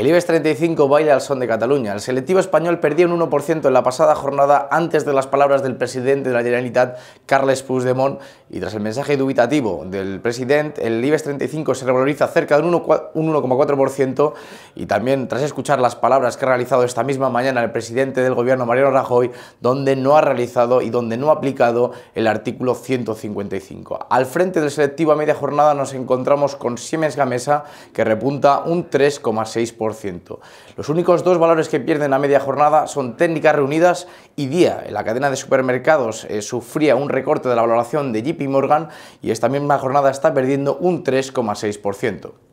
El IBEX 35 baila al son de Cataluña. El selectivo español perdía un 1% en la pasada jornada antes de las palabras del presidente de la Generalitat, Carles Puigdemont, y tras el mensaje dubitativo del presidente, el IBEX 35 se revaloriza cerca de un 1,4% y también tras escuchar las palabras que ha realizado esta misma mañana el presidente del gobierno, Mariano Rajoy, donde no ha realizado y donde no ha aplicado el artículo 155. Al frente del selectivo a media jornada nos encontramos con Siemens Gamesa, que repunta un 3,6%. Los únicos dos valores que pierden a media jornada son Técnicas Reunidas y Día. La cadena de supermercados eh, sufría un recorte de la valoración de JP Morgan y esta misma jornada está perdiendo un 3,6%.